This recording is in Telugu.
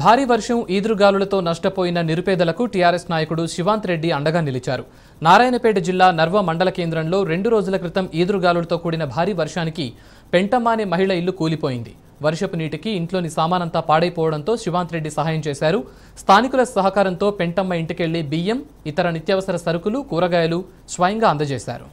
భారీ వర్షం ఈదురుగాలులతో నష్టపోయిన నిరుపేదలకు టీఆర్ఎస్ నాయకుడు శివాంత్ రెడ్డి అండగా నిలిచారు నారాయణపేట జిల్లా నర్వ మండల కేంద్రంలో రెండు రోజుల క్రితం ఈదురుగాలులతో కూడిన భారీ వర్షానికి పెంటమ్మానే మహిళ ఇల్లు కూలిపోయింది వర్షపు నీటికి ఇంట్లోని సామానంతా పాడైపోవడంతో శివాంత్ రెడ్డి సహాయం చేశారు స్థానికుల సహకారంతో పెంటమ్మ ఇంటికెళ్లి బియ్యం ఇతర నిత్యావసర సరుకులు కూరగాయలు స్వయంగా అందజేశారు